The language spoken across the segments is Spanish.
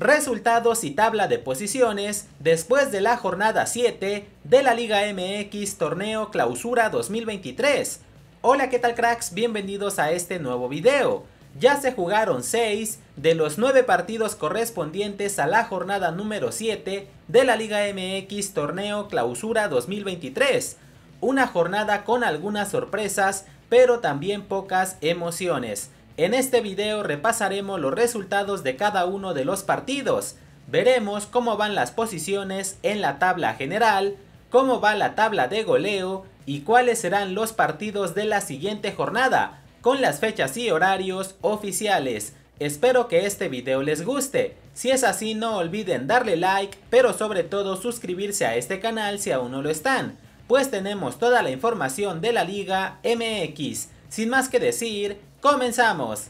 resultados y tabla de posiciones después de la jornada 7 de la Liga MX Torneo Clausura 2023. Hola, ¿qué tal cracks? Bienvenidos a este nuevo video. Ya se jugaron 6 de los 9 partidos correspondientes a la jornada número 7 de la Liga MX Torneo Clausura 2023. Una jornada con algunas sorpresas, pero también pocas emociones. En este video repasaremos los resultados de cada uno de los partidos, veremos cómo van las posiciones en la tabla general, cómo va la tabla de goleo y cuáles serán los partidos de la siguiente jornada, con las fechas y horarios oficiales. Espero que este video les guste, si es así no olviden darle like, pero sobre todo suscribirse a este canal si aún no lo están, pues tenemos toda la información de la Liga MX. Sin más que decir, ¡Comenzamos!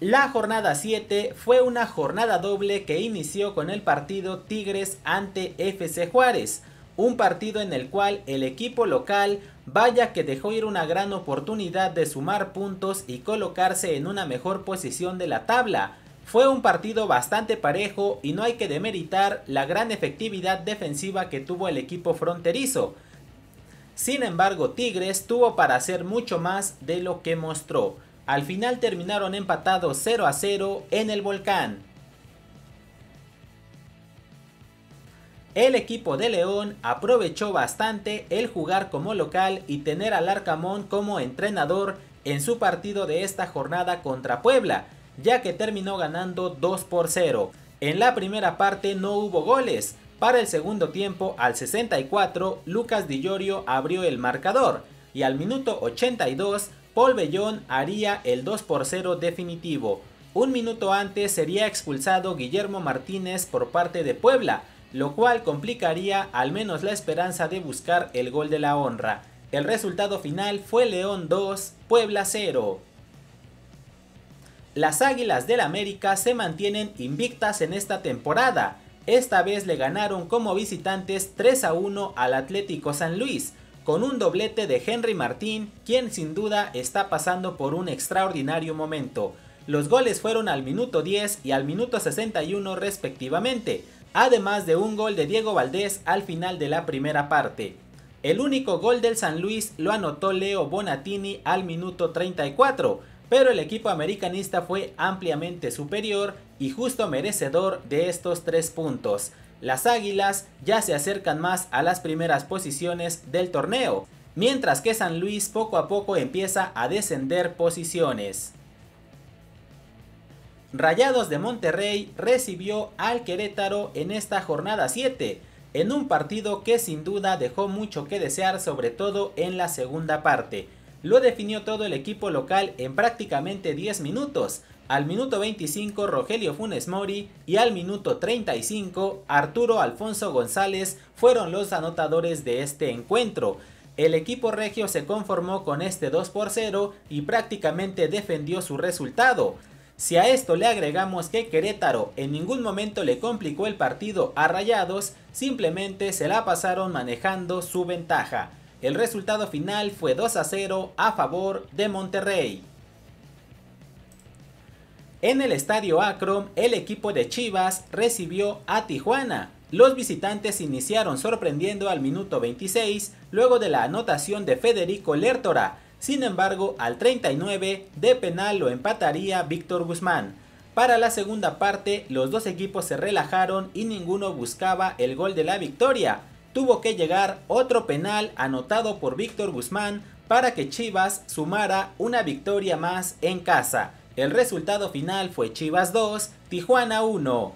La jornada 7 fue una jornada doble que inició con el partido Tigres ante FC Juárez, un partido en el cual el equipo local vaya que dejó ir una gran oportunidad de sumar puntos y colocarse en una mejor posición de la tabla. Fue un partido bastante parejo y no hay que demeritar la gran efectividad defensiva que tuvo el equipo fronterizo, sin embargo, Tigres tuvo para hacer mucho más de lo que mostró. Al final terminaron empatados 0 a 0 en el volcán. El equipo de León aprovechó bastante el jugar como local y tener al Arcamón como entrenador en su partido de esta jornada contra Puebla, ya que terminó ganando 2 por 0. En la primera parte no hubo goles, para el segundo tiempo, al 64, Lucas Di Llorio abrió el marcador y al minuto 82, Paul Bellón haría el 2 por 0 definitivo. Un minuto antes sería expulsado Guillermo Martínez por parte de Puebla, lo cual complicaría al menos la esperanza de buscar el gol de la honra. El resultado final fue León 2, Puebla 0. Las Águilas del América se mantienen invictas en esta temporada, esta vez le ganaron como visitantes 3 a 1 al Atlético San Luis, con un doblete de Henry Martín, quien sin duda está pasando por un extraordinario momento. Los goles fueron al minuto 10 y al minuto 61 respectivamente, además de un gol de Diego Valdés al final de la primera parte. El único gol del San Luis lo anotó Leo Bonatini al minuto 34, pero el equipo americanista fue ampliamente superior y justo merecedor de estos tres puntos. Las Águilas ya se acercan más a las primeras posiciones del torneo, mientras que San Luis poco a poco empieza a descender posiciones. Rayados de Monterrey recibió al Querétaro en esta jornada 7, en un partido que sin duda dejó mucho que desear sobre todo en la segunda parte. Lo definió todo el equipo local en prácticamente 10 minutos, al minuto 25 Rogelio Funes Mori y al minuto 35 Arturo Alfonso González fueron los anotadores de este encuentro. El equipo regio se conformó con este 2 por 0 y prácticamente defendió su resultado. Si a esto le agregamos que Querétaro en ningún momento le complicó el partido a Rayados, simplemente se la pasaron manejando su ventaja. El resultado final fue 2 a 0 a favor de Monterrey. En el estadio Akron, el equipo de Chivas recibió a Tijuana. Los visitantes iniciaron sorprendiendo al minuto 26 luego de la anotación de Federico Lertora. Sin embargo, al 39 de penal lo empataría Víctor Guzmán. Para la segunda parte, los dos equipos se relajaron y ninguno buscaba el gol de la victoria. Tuvo que llegar otro penal anotado por Víctor Guzmán para que Chivas sumara una victoria más en casa. El resultado final fue Chivas 2, Tijuana 1.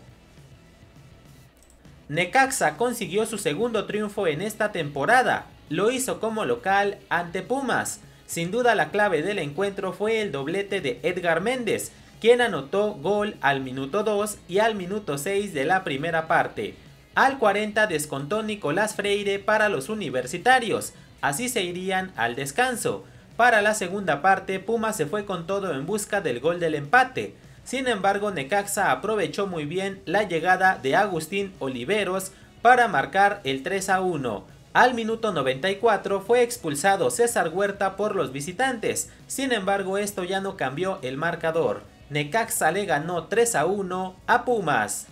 Necaxa consiguió su segundo triunfo en esta temporada. Lo hizo como local ante Pumas. Sin duda la clave del encuentro fue el doblete de Edgar Méndez, quien anotó gol al minuto 2 y al minuto 6 de la primera parte. Al 40 descontó Nicolás Freire para los universitarios, así se irían al descanso. Para la segunda parte, Pumas se fue con todo en busca del gol del empate. Sin embargo, Necaxa aprovechó muy bien la llegada de Agustín Oliveros para marcar el 3 a 1. Al minuto 94 fue expulsado César Huerta por los visitantes, sin embargo esto ya no cambió el marcador. Necaxa le ganó 3 a 1 a Pumas.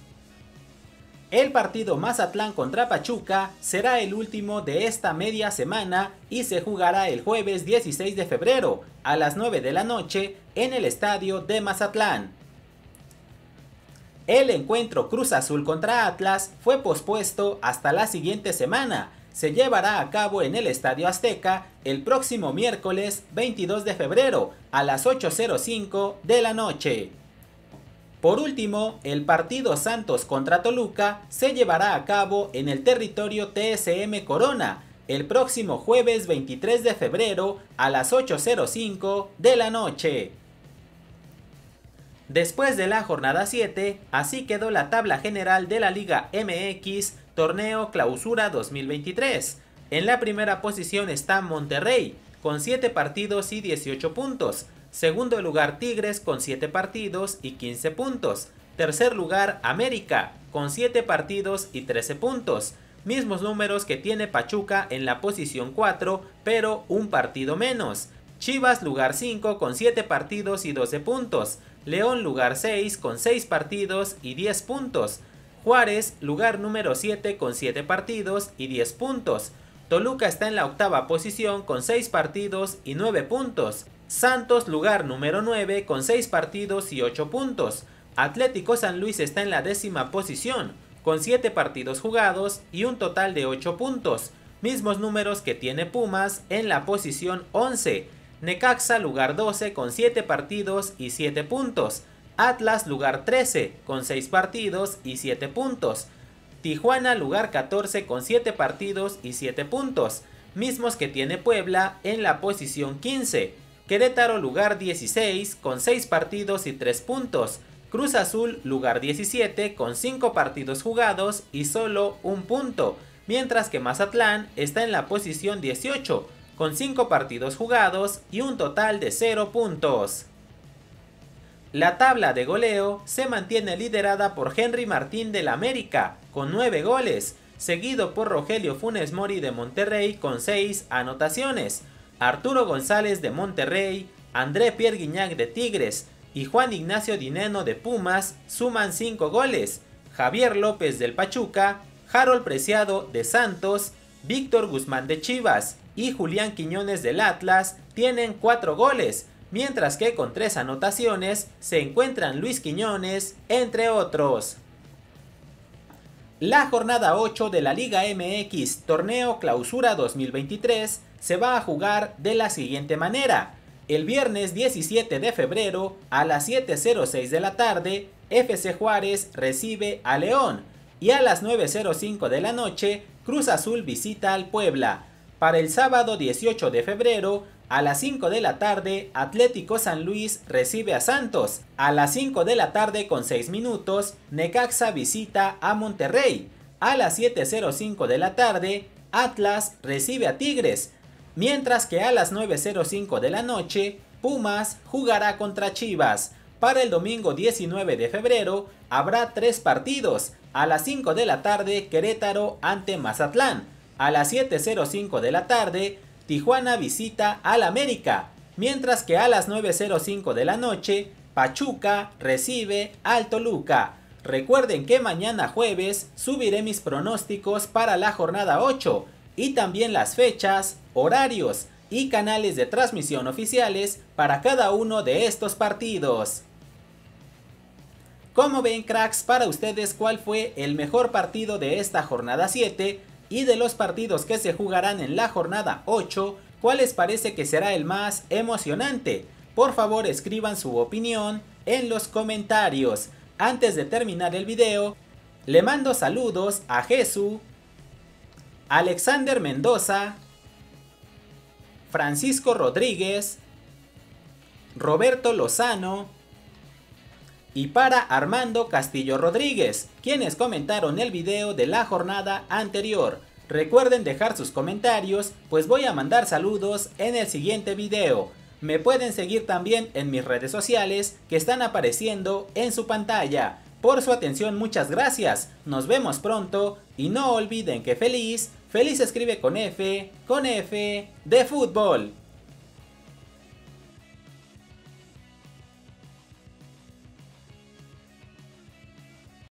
El partido Mazatlán contra Pachuca será el último de esta media semana y se jugará el jueves 16 de febrero a las 9 de la noche en el estadio de Mazatlán. El encuentro Cruz Azul contra Atlas fue pospuesto hasta la siguiente semana. Se llevará a cabo en el Estadio Azteca el próximo miércoles 22 de febrero a las 8.05 de la noche. Por último, el partido Santos contra Toluca se llevará a cabo en el territorio TSM Corona el próximo jueves 23 de febrero a las 8.05 de la noche. Después de la jornada 7, así quedó la tabla general de la Liga MX Torneo Clausura 2023. En la primera posición está Monterrey, con 7 partidos y 18 puntos. Segundo lugar Tigres con 7 partidos y 15 puntos. Tercer lugar América con 7 partidos y 13 puntos. Mismos números que tiene Pachuca en la posición 4 pero un partido menos. Chivas lugar 5 con 7 partidos y 12 puntos. León lugar 6 con 6 partidos y 10 puntos. Juárez lugar número 7 con 7 partidos y 10 puntos. Toluca está en la octava posición con 6 partidos y 9 puntos. Santos lugar número 9 con 6 partidos y 8 puntos. Atlético San Luis está en la décima posición, con 7 partidos jugados y un total de 8 puntos, mismos números que tiene Pumas en la posición 11. Necaxa lugar 12 con 7 partidos y 7 puntos. Atlas lugar 13 con 6 partidos y 7 puntos. Tijuana lugar 14 con 7 partidos y 7 puntos, mismos que tiene Puebla en la posición 15. Querétaro lugar 16 con 6 partidos y 3 puntos. Cruz Azul lugar 17 con 5 partidos jugados y solo un punto, mientras que Mazatlán está en la posición 18 con 5 partidos jugados y un total de 0 puntos. La tabla de goleo se mantiene liderada por Henry Martín del América con 9 goles, seguido por Rogelio Funes Mori de Monterrey con 6 anotaciones, Arturo González de Monterrey, André Pierre Guignac de Tigres y Juan Ignacio Dineno de Pumas suman 5 goles, Javier López del Pachuca, Harold Preciado de Santos, Víctor Guzmán de Chivas y Julián Quiñones del Atlas tienen 4 goles, mientras que con 3 anotaciones se encuentran Luis Quiñones, entre otros. La jornada 8 de la Liga MX Torneo Clausura 2023 se va a jugar de la siguiente manera. El viernes 17 de febrero a las 7.06 de la tarde, FC Juárez recibe a León y a las 9.05 de la noche, Cruz Azul visita al Puebla. Para el sábado 18 de febrero, a las 5 de la tarde, Atlético San Luis recibe a Santos. A las 5 de la tarde con 6 minutos, Necaxa visita a Monterrey. A las 7.05 de la tarde, Atlas recibe a Tigres mientras que a las 9.05 de la noche, Pumas jugará contra Chivas. Para el domingo 19 de febrero habrá tres partidos. A las 5 de la tarde, Querétaro ante Mazatlán. A las 7.05 de la tarde, Tijuana visita al América. Mientras que a las 9.05 de la noche, Pachuca recibe al Toluca. Recuerden que mañana jueves subiré mis pronósticos para la jornada 8 y también las fechas horarios y canales de transmisión oficiales para cada uno de estos partidos. ¿Cómo ven cracks para ustedes cuál fue el mejor partido de esta jornada 7 y de los partidos que se jugarán en la jornada 8, cuál les parece que será el más emocionante? Por favor escriban su opinión en los comentarios. Antes de terminar el video, le mando saludos a Jesús, Alexander Mendoza, Francisco Rodríguez, Roberto Lozano y para Armando Castillo Rodríguez, quienes comentaron el video de la jornada anterior. Recuerden dejar sus comentarios, pues voy a mandar saludos en el siguiente video. Me pueden seguir también en mis redes sociales que están apareciendo en su pantalla. Por su atención muchas gracias, nos vemos pronto y no olviden que feliz Feliz escribe con F, con F, de fútbol.